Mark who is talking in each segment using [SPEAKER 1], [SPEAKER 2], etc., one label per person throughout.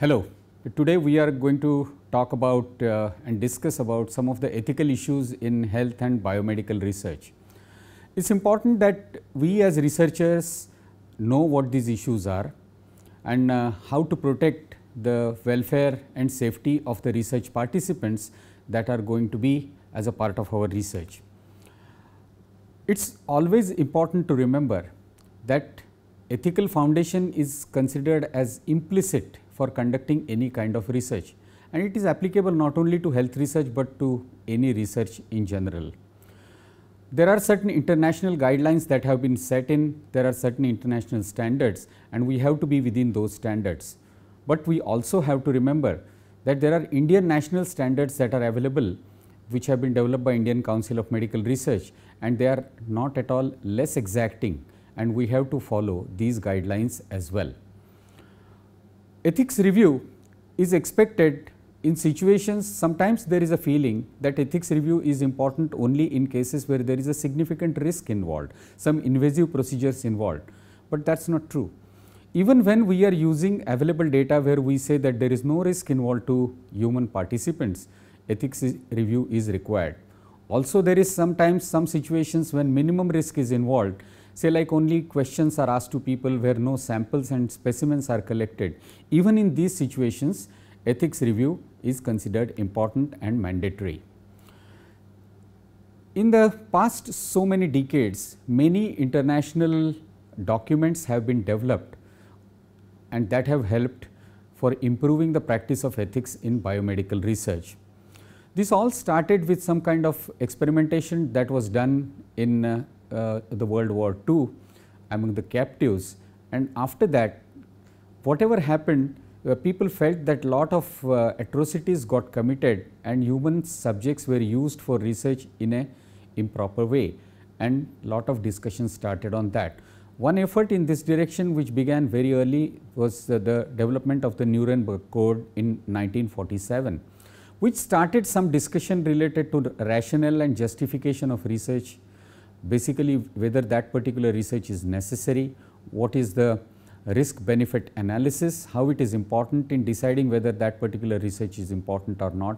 [SPEAKER 1] Hello. Today we are going to talk about uh, and discuss about some of the ethical issues in health and biomedical research. It is important that we as researchers know what these issues are and uh, how to protect the welfare and safety of the research participants that are going to be as a part of our research. It is always important to remember that ethical foundation is considered as implicit for conducting any kind of research and it is applicable not only to health research, but to any research in general. There are certain international guidelines that have been set in, there are certain international standards and we have to be within those standards. But we also have to remember that there are Indian national standards that are available which have been developed by Indian Council of Medical Research and they are not at all less exacting and we have to follow these guidelines as well. Ethics review is expected in situations sometimes there is a feeling that ethics review is important only in cases where there is a significant risk involved, some invasive procedures involved, but that is not true. Even when we are using available data where we say that there is no risk involved to human participants, ethics review is required. Also there is sometimes some situations when minimum risk is involved say like only questions are asked to people where no samples and specimens are collected. Even in these situations, ethics review is considered important and mandatory. In the past so many decades, many international documents have been developed and that have helped for improving the practice of ethics in biomedical research. This all started with some kind of experimentation that was done in uh, uh, the World War II among the captives. And after that, whatever happened, uh, people felt that lot of uh, atrocities got committed and human subjects were used for research in a improper way and lot of discussion started on that. One effort in this direction which began very early was the, the development of the Nuremberg Code in 1947, which started some discussion related to rationale and justification of research basically whether that particular research is necessary, what is the risk benefit analysis, how it is important in deciding whether that particular research is important or not.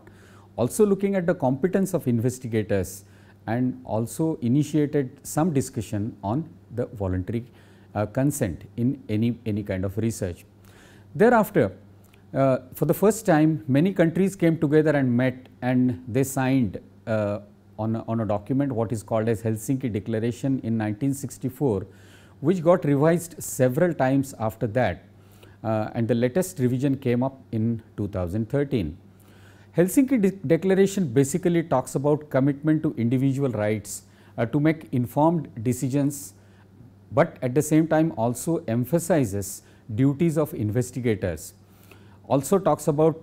[SPEAKER 1] Also looking at the competence of investigators and also initiated some discussion on the voluntary uh, consent in any, any kind of research. Thereafter, uh, for the first time many countries came together and met and they signed uh, on, on a document what is called as Helsinki Declaration in 1964, which got revised several times after that uh, and the latest revision came up in 2013. Helsinki De Declaration basically talks about commitment to individual rights uh, to make informed decisions, but at the same time also emphasizes duties of investigators. Also talks about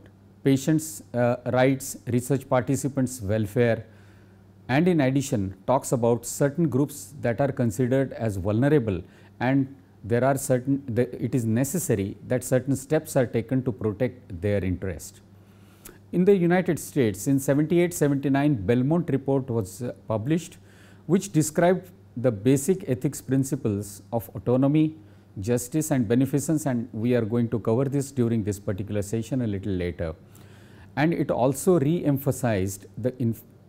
[SPEAKER 1] patients' uh, rights, research participants' welfare, and in addition talks about certain groups that are considered as vulnerable and there are certain it is necessary that certain steps are taken to protect their interest. In the United States in 78-79 Belmont report was uh, published which described the basic ethics principles of autonomy, justice and beneficence and we are going to cover this during this particular session a little later. And it also re-emphasized the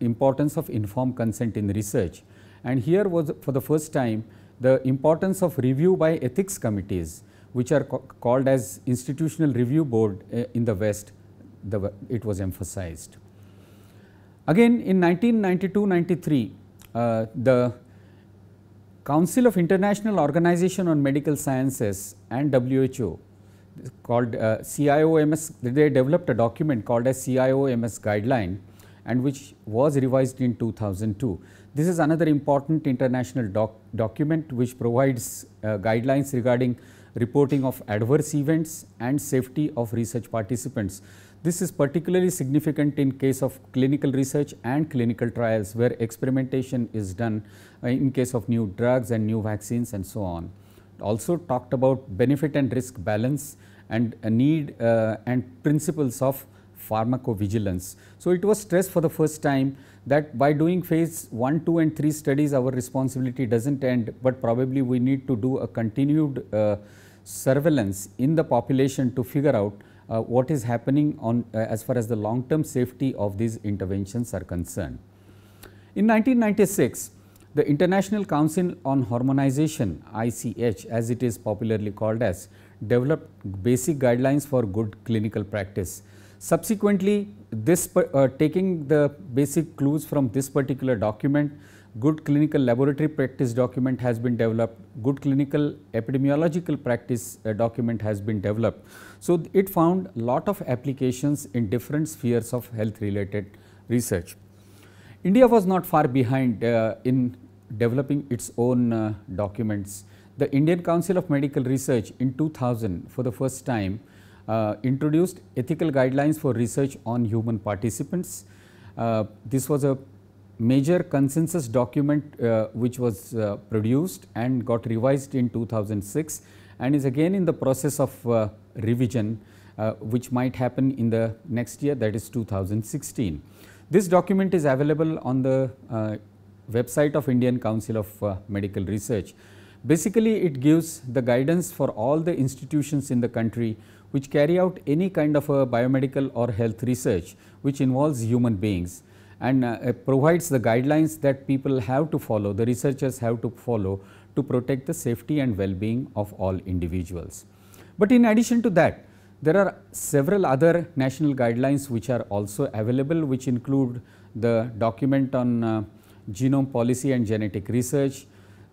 [SPEAKER 1] importance of informed consent in research. And here was for the first time the importance of review by ethics committees which are called as institutional review board uh, in the West, the, it was emphasized. Again in 1992-93, uh, the Council of International Organization on Medical Sciences and WHO called uh, CIOMS, they developed a document called as CIOMS guideline and which was revised in 2002. This is another important international doc document which provides uh, guidelines regarding reporting of adverse events and safety of research participants. This is particularly significant in case of clinical research and clinical trials where experimentation is done uh, in case of new drugs and new vaccines and so on. Also talked about benefit and risk balance and need uh, and principles of pharmacovigilance. So it was stressed for the first time that by doing phase 1, 2 and 3 studies our responsibility does not end, but probably we need to do a continued uh, surveillance in the population to figure out uh, what is happening on uh, as far as the long term safety of these interventions are concerned. In 1996, the International Council on Harmonization ICH as it is popularly called as developed basic guidelines for good clinical practice Subsequently, this uh, taking the basic clues from this particular document, good clinical laboratory practice document has been developed, good clinical epidemiological practice uh, document has been developed. So, it found lot of applications in different spheres of health related research. India was not far behind uh, in developing its own uh, documents. The Indian Council of Medical Research in 2000 for the first time uh, introduced ethical guidelines for research on human participants. Uh, this was a major consensus document uh, which was uh, produced and got revised in 2006 and is again in the process of uh, revision uh, which might happen in the next year that is 2016. This document is available on the website of Indian Council of Medical Research. Basically, it gives the guidance for all the institutions in the country which carry out any kind of a biomedical or health research which involves human beings and uh, provides the guidelines that people have to follow, the researchers have to follow to protect the safety and well-being of all individuals. But in addition to that, there are several other national guidelines which are also available which include the document on uh, genome policy and genetic research.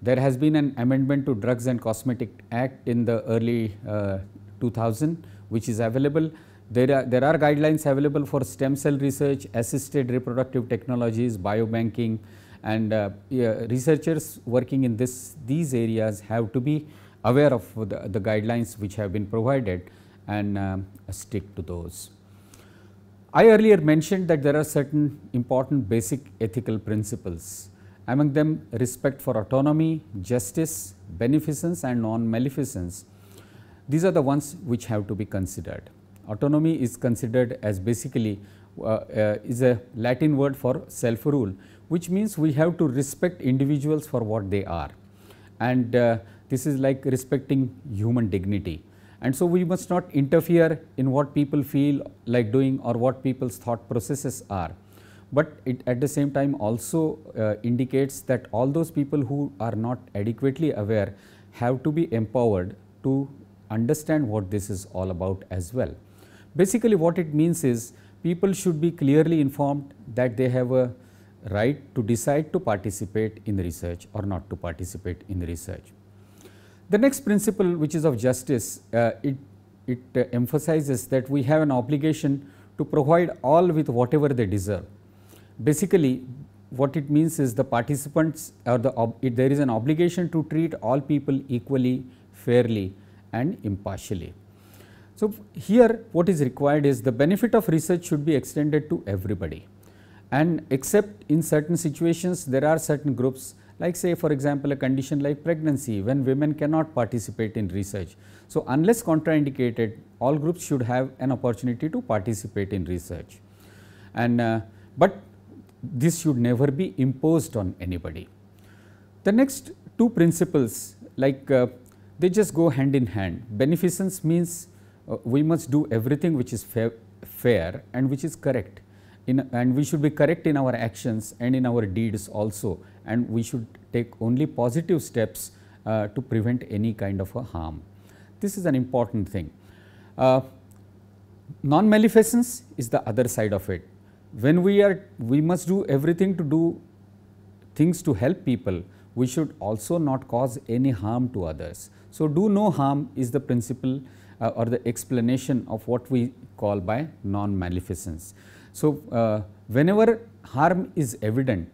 [SPEAKER 1] There has been an amendment to Drugs and Cosmetic Act in the early uh, 2000 which is available. There are, there are guidelines available for stem cell research, assisted reproductive technologies, biobanking and uh, yeah, researchers working in this, these areas have to be aware of the, the guidelines which have been provided and uh, stick to those. I earlier mentioned that there are certain important basic ethical principles among them respect for autonomy, justice, beneficence and non-maleficence these are the ones which have to be considered. Autonomy is considered as basically uh, uh, is a Latin word for self rule, which means we have to respect individuals for what they are. And uh, this is like respecting human dignity. And so, we must not interfere in what people feel like doing or what people's thought processes are. But it at the same time also uh, indicates that all those people who are not adequately aware have to be empowered to understand what this is all about as well. Basically what it means is people should be clearly informed that they have a right to decide to participate in the research or not to participate in the research. The next principle which is of justice, uh, it, it uh, emphasizes that we have an obligation to provide all with whatever they deserve. Basically what it means is the participants or the there is an obligation to treat all people equally fairly and impartially. So, here what is required is the benefit of research should be extended to everybody and except in certain situations there are certain groups like say for example, a condition like pregnancy when women cannot participate in research. So, unless contraindicated all groups should have an opportunity to participate in research and uh, but this should never be imposed on anybody. The next two principles like uh, they just go hand in hand. Beneficence means uh, we must do everything which is fa fair and which is correct in, and we should be correct in our actions and in our deeds also and we should take only positive steps uh, to prevent any kind of a harm. This is an important thing. Uh, Non-maleficence is the other side of it. When we are, we must do everything to do things to help people, we should also not cause any harm to others. So, do no harm is the principle uh, or the explanation of what we call by non-maleficence. So, uh, whenever harm is evident,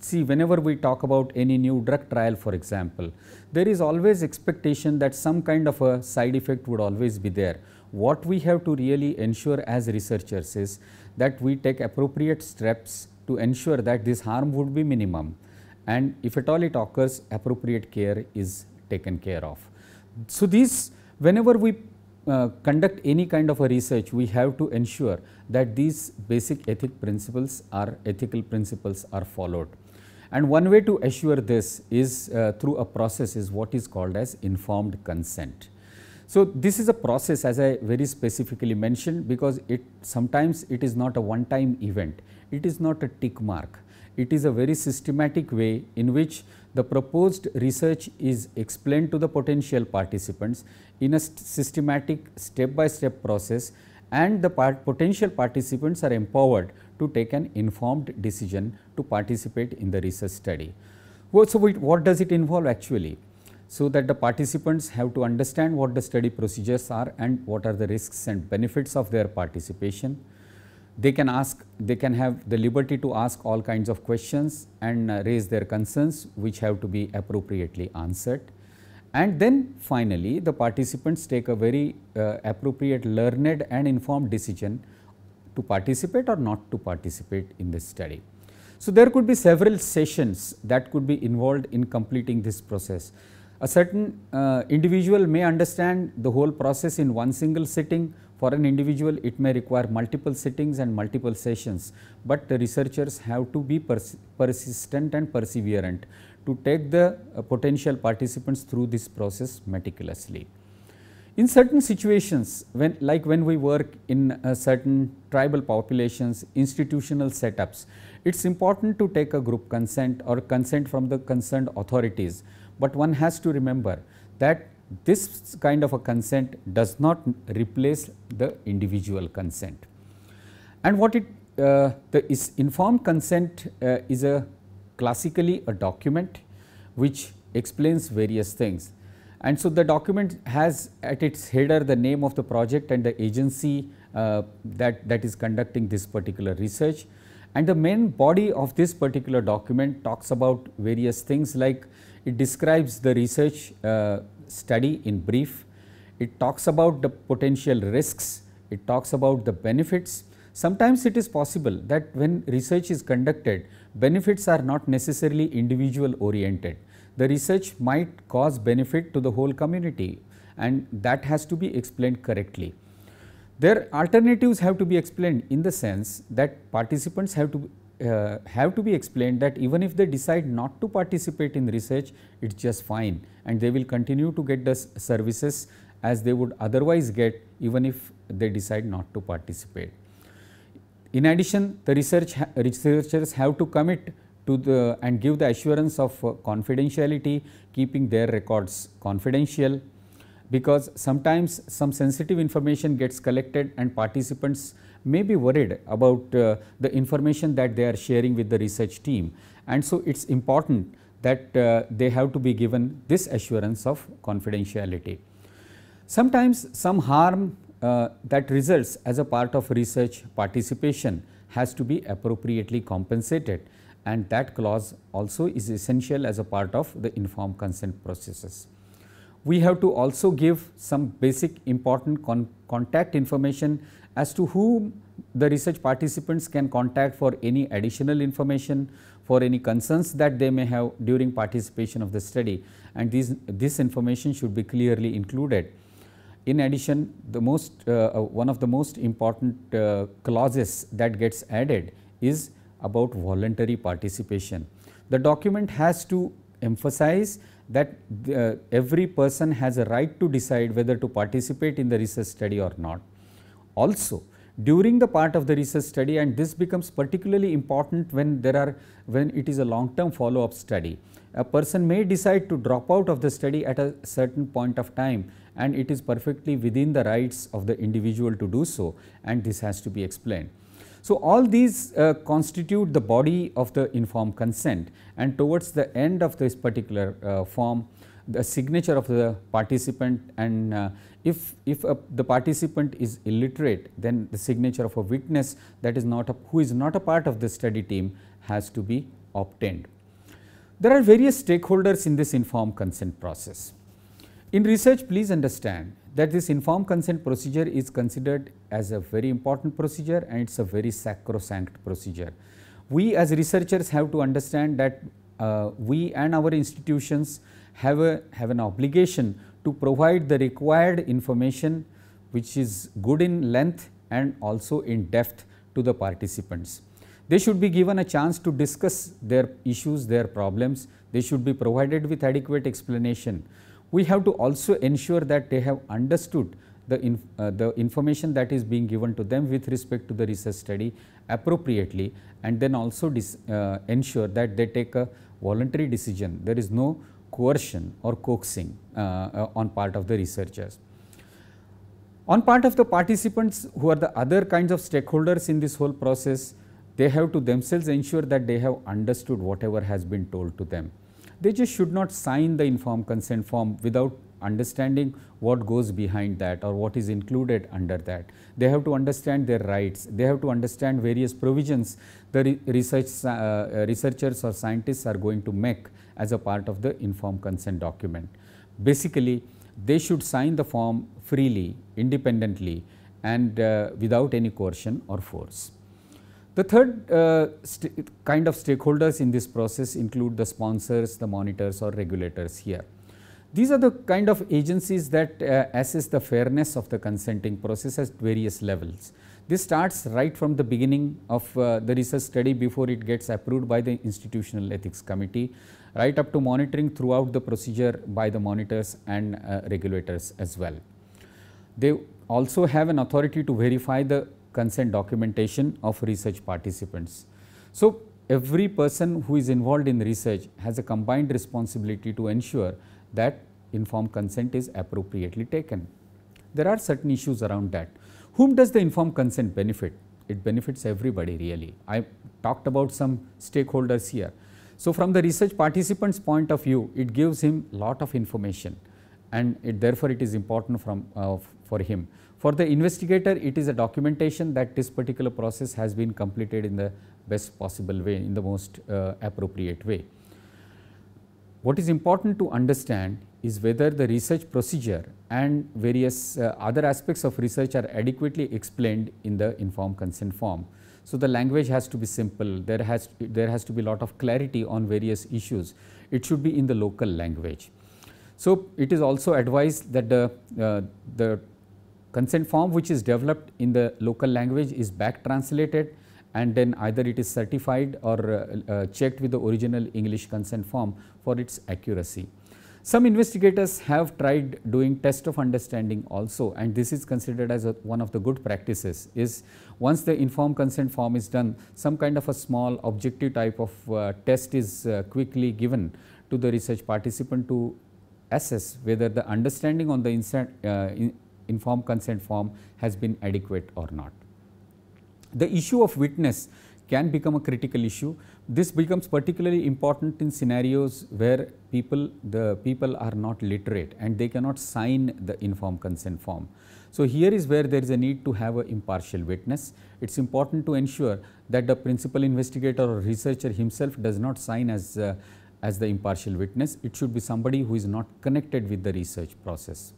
[SPEAKER 1] see whenever we talk about any new drug trial for example, there is always expectation that some kind of a side effect would always be there. What we have to really ensure as researchers is that we take appropriate steps to ensure that this harm would be minimum and if at all it occurs appropriate care is taken care of. So, these whenever we uh, conduct any kind of a research, we have to ensure that these basic ethic principles are ethical principles are followed. And one way to assure this is uh, through a process is what is called as informed consent. So, this is a process as I very specifically mentioned because it sometimes it is not a one time event, it is not a tick mark, it is a very systematic way in which the proposed research is explained to the potential participants in a systematic step-by-step -step process and the part potential participants are empowered to take an informed decision to participate in the research study. Well, so, it, what does it involve actually? So, that the participants have to understand what the study procedures are and what are the risks and benefits of their participation they can ask they can have the liberty to ask all kinds of questions and uh, raise their concerns which have to be appropriately answered. And then finally, the participants take a very uh, appropriate learned and informed decision to participate or not to participate in this study. So, there could be several sessions that could be involved in completing this process. A certain uh, individual may understand the whole process in one single sitting, for an individual, it may require multiple sittings and multiple sessions, but researchers have to be pers persistent and perseverant to take the uh, potential participants through this process meticulously. In certain situations, when, like when we work in uh, certain tribal populations, institutional setups, it is important to take a group consent or consent from the concerned authorities, but one has to remember that this kind of a consent does not replace the individual consent. And what it uh, the is informed consent uh, is a classically a document which explains various things. And so, the document has at its header the name of the project and the agency uh, that, that is conducting this particular research. And the main body of this particular document talks about various things like it describes the research uh, study in brief. It talks about the potential risks, it talks about the benefits. Sometimes it is possible that when research is conducted, benefits are not necessarily individual oriented. The research might cause benefit to the whole community and that has to be explained correctly. Their alternatives have to be explained in the sense that participants have to uh, have to be explained that even if they decide not to participate in research, it is just fine and they will continue to get the services as they would otherwise get even if they decide not to participate. In addition, the research ha researchers have to commit to the and give the assurance of uh, confidentiality, keeping their records confidential because sometimes some sensitive information gets collected and participants may be worried about uh, the information that they are sharing with the research team. And so, it is important that uh, they have to be given this assurance of confidentiality. Sometimes some harm uh, that results as a part of research participation has to be appropriately compensated and that clause also is essential as a part of the informed consent processes we have to also give some basic important con contact information as to whom the research participants can contact for any additional information for any concerns that they may have during participation of the study and this this information should be clearly included. In addition the most uh, uh, one of the most important uh, clauses that gets added is about voluntary participation. The document has to emphasize that uh, every person has a right to decide whether to participate in the research study or not. Also, during the part of the research study and this becomes particularly important when there are when it is a long term follow up study. A person may decide to drop out of the study at a certain point of time and it is perfectly within the rights of the individual to do so and this has to be explained. So, all these uh, constitute the body of the informed consent and towards the end of this particular uh, form the signature of the participant and uh, if, if a, the participant is illiterate then the signature of a witness that is not a, who is not a part of the study team has to be obtained. There are various stakeholders in this informed consent process. In research please understand that this informed consent procedure is considered as a very important procedure and it is a very sacrosanct procedure. We as researchers have to understand that uh, we and our institutions have, a, have an obligation to provide the required information which is good in length and also in depth to the participants. They should be given a chance to discuss their issues, their problems, they should be provided with adequate explanation we have to also ensure that they have understood the, inf uh, the information that is being given to them with respect to the research study appropriately and then also uh, ensure that they take a voluntary decision. There is no coercion or coaxing uh, uh, on part of the researchers. On part of the participants who are the other kinds of stakeholders in this whole process, they have to themselves ensure that they have understood whatever has been told to them they just should not sign the informed consent form without understanding what goes behind that or what is included under that. They have to understand their rights, they have to understand various provisions the research, uh, uh, researchers or scientists are going to make as a part of the informed consent document. Basically, they should sign the form freely, independently and uh, without any coercion or force. The third uh, kind of stakeholders in this process include the sponsors, the monitors or regulators here. These are the kind of agencies that uh, assess the fairness of the consenting process at various levels. This starts right from the beginning of uh, the research study before it gets approved by the institutional ethics committee, right up to monitoring throughout the procedure by the monitors and uh, regulators as well. They also have an authority to verify the consent documentation of research participants. So, every person who is involved in research has a combined responsibility to ensure that informed consent is appropriately taken. There are certain issues around that. Whom does the informed consent benefit? It benefits everybody really. I talked about some stakeholders here. So, from the research participant's point of view, it gives him lot of information and it, therefore, it is important from, uh, for him. For the investigator, it is a documentation that this particular process has been completed in the best possible way, in the most uh, appropriate way. What is important to understand is whether the research procedure and various uh, other aspects of research are adequately explained in the informed consent form. So, the language has to be simple, there has, there has to be lot of clarity on various issues, it should be in the local language. So, it is also advised that the, uh, the consent form which is developed in the local language is back translated and then either it is certified or uh, uh, checked with the original English consent form for its accuracy. Some investigators have tried doing test of understanding also and this is considered as a, one of the good practices is once the informed consent form is done some kind of a small objective type of uh, test is uh, quickly given to the research participant to assess whether the understanding on the uh, informed consent form has been adequate or not. The issue of witness can become a critical issue. This becomes particularly important in scenarios where people, the people are not literate and they cannot sign the informed consent form. So, here is where there is a need to have an impartial witness. It is important to ensure that the principal investigator or researcher himself does not sign as, uh, as the impartial witness. It should be somebody who is not connected with the research process.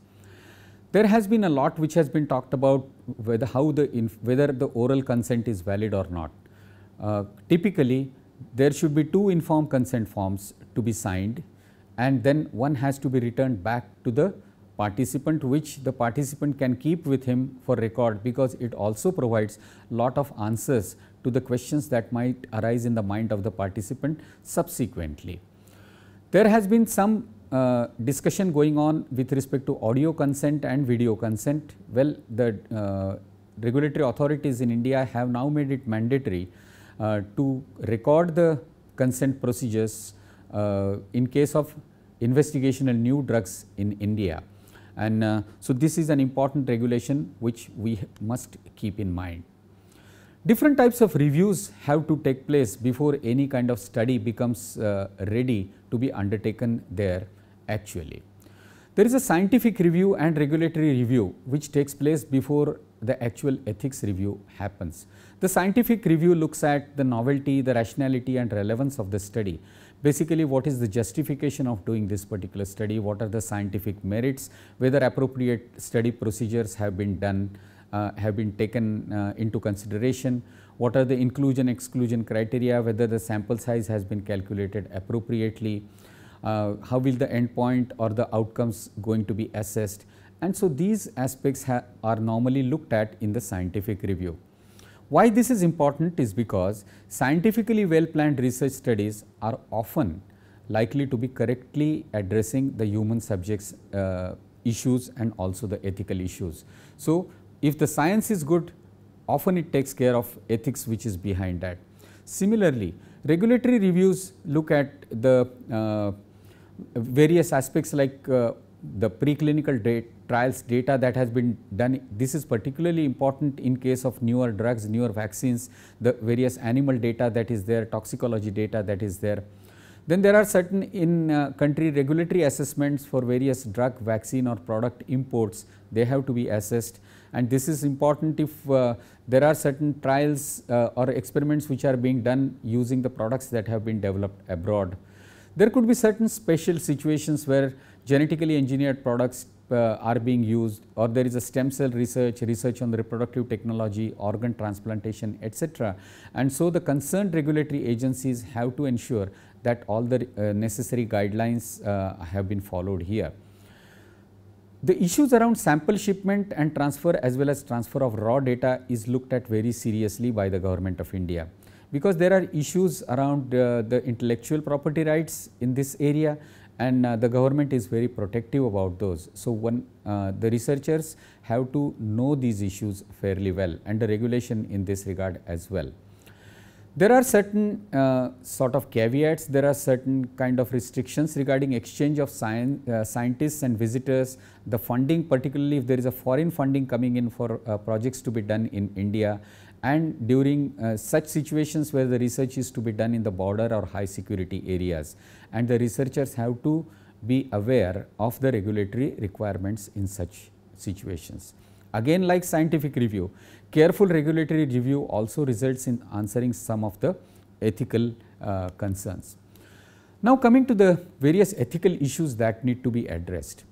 [SPEAKER 1] There has been a lot which has been talked about whether how the whether the oral consent is valid or not. Uh, typically, there should be two informed consent forms to be signed and then one has to be returned back to the participant which the participant can keep with him for record because it also provides lot of answers to the questions that might arise in the mind of the participant subsequently. There has been some uh, discussion going on with respect to audio consent and video consent. Well, the uh, regulatory authorities in India have now made it mandatory uh, to record the consent procedures uh, in case of investigational new drugs in India. And uh, so, this is an important regulation which we must keep in mind. Different types of reviews have to take place before any kind of study becomes ready to be undertaken there actually. There is a scientific review and regulatory review which takes place before the actual ethics review happens. The scientific review looks at the novelty, the rationality and relevance of the study. Basically, what is the justification of doing this particular study, what are the scientific merits, whether appropriate study procedures have been done, uh, have been taken uh, into consideration, what are the inclusion exclusion criteria, whether the sample size has been calculated appropriately, uh, how will the endpoint or the outcomes going to be assessed. And so, these aspects are normally looked at in the scientific review. Why this is important is because scientifically well planned research studies are often likely to be correctly addressing the human subjects uh, issues and also the ethical issues. So, if the science is good often it takes care of ethics which is behind that. Similarly, regulatory reviews look at the uh, various aspects like uh, the preclinical trials data that has been done. This is particularly important in case of newer drugs, newer vaccines, the various animal data that is there, toxicology data that is there. Then there are certain in uh, country regulatory assessments for various drug, vaccine or product imports, they have to be assessed and this is important if uh, there are certain trials uh, or experiments which are being done using the products that have been developed abroad. There could be certain special situations where genetically engineered products uh, are being used or there is a stem cell research, research on the reproductive technology, organ transplantation etc. And so the concerned regulatory agencies have to ensure that all the uh, necessary guidelines uh, have been followed here. The issues around sample shipment and transfer as well as transfer of raw data is looked at very seriously by the government of India because there are issues around uh, the intellectual property rights in this area and uh, the government is very protective about those. So, one uh, the researchers have to know these issues fairly well and the regulation in this regard as well. There are certain uh, sort of caveats, there are certain kind of restrictions regarding exchange of science, uh, scientists and visitors, the funding particularly if there is a foreign funding coming in for uh, projects to be done in India and during uh, such situations where the research is to be done in the border or high security areas and the researchers have to be aware of the regulatory requirements in such situations. Again like scientific review, Careful regulatory review also results in answering some of the ethical uh, concerns. Now coming to the various ethical issues that need to be addressed.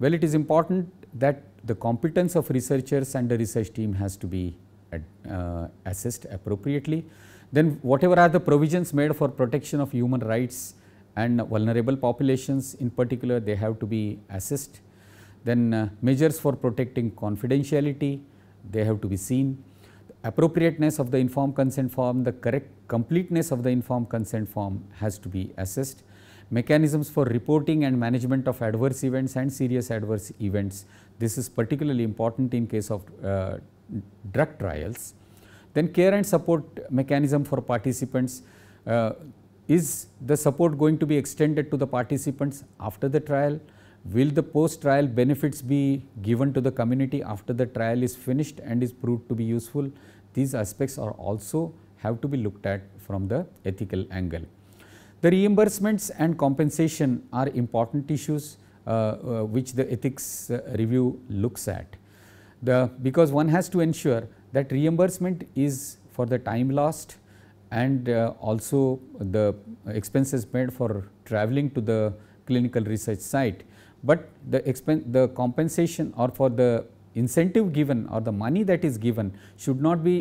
[SPEAKER 1] Well, it is important that the competence of researchers and the research team has to be uh, assessed appropriately. Then whatever are the provisions made for protection of human rights and vulnerable populations in particular, they have to be assessed. Then uh, measures for protecting confidentiality, they have to be seen. The appropriateness of the informed consent form, the correct completeness of the informed consent form has to be assessed. Mechanisms for reporting and management of adverse events and serious adverse events. This is particularly important in case of uh, drug trials. Then care and support mechanism for participants. Uh, is the support going to be extended to the participants after the trial? Will the post trial benefits be given to the community after the trial is finished and is proved to be useful? These aspects are also have to be looked at from the ethical angle. The reimbursements and compensation are important issues uh, uh, which the ethics uh, review looks at. The, because one has to ensure that reimbursement is for the time lost and uh, also the expenses paid for traveling to the clinical research site but the expense the compensation or for the incentive given or the money that is given should not be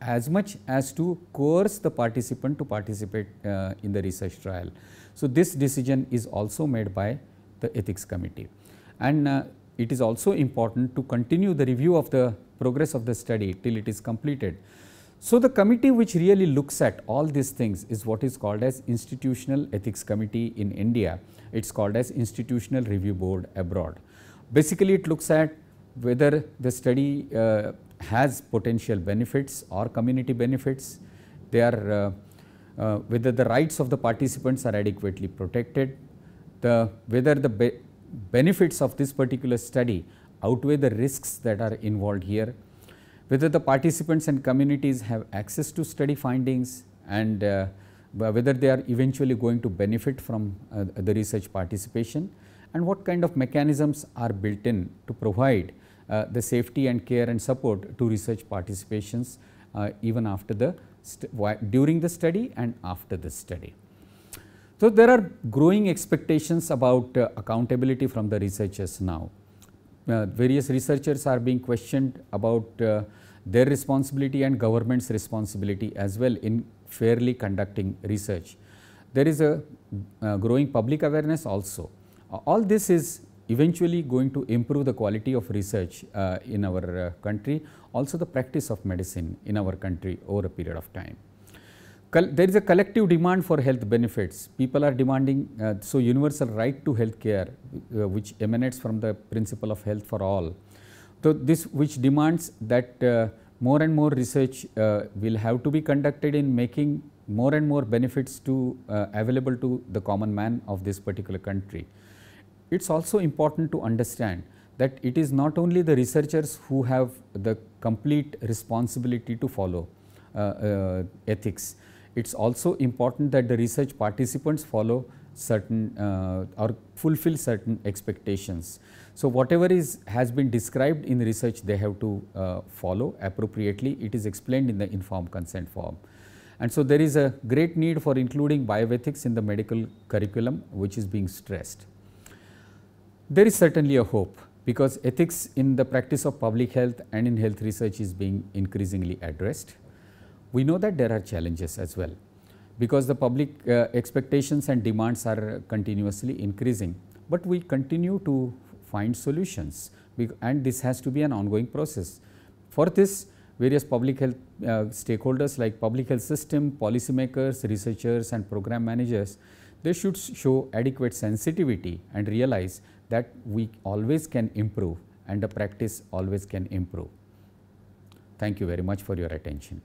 [SPEAKER 1] as much as to coerce the participant to participate uh, in the research trial. So, this decision is also made by the ethics committee and uh, it is also important to continue the review of the progress of the study till it is completed. So the committee which really looks at all these things is what is called as Institutional Ethics Committee in India. It's called as Institutional Review Board abroad. Basically, it looks at whether the study uh, has potential benefits or community benefits. They are uh, uh, whether the rights of the participants are adequately protected, the whether the be benefits of this particular study outweigh the risks that are involved here whether the participants and communities have access to study findings and uh, whether they are eventually going to benefit from uh, the research participation and what kind of mechanisms are built in to provide uh, the safety and care and support to research participations uh, even after the during the study and after the study. So, there are growing expectations about uh, accountability from the researchers now. Uh, various researchers are being questioned about uh, their responsibility and government's responsibility as well in fairly conducting research. There is a uh, growing public awareness also. all this is eventually going to improve the quality of research uh, in our uh, country, also the practice of medicine in our country over a period of time there is a collective demand for health benefits. People are demanding, uh, so universal right to health care, uh, which emanates from the principle of health for all. So this which demands that uh, more and more research uh, will have to be conducted in making more and more benefits to uh, available to the common man of this particular country. It is also important to understand that it is not only the researchers who have the complete responsibility to follow uh, ethics, it is also important that the research participants follow certain uh, or fulfill certain expectations. So, whatever is has been described in research they have to uh, follow appropriately it is explained in the informed consent form. And so, there is a great need for including bioethics in the medical curriculum which is being stressed. There is certainly a hope because ethics in the practice of public health and in health research is being increasingly addressed we know that there are challenges as well because the public uh, expectations and demands are continuously increasing, but we continue to find solutions and this has to be an ongoing process. For this various public health uh, stakeholders like public health system, policymakers, researchers and program managers, they should show adequate sensitivity and realize that we always can improve and the practice always can improve. Thank you very much for your attention.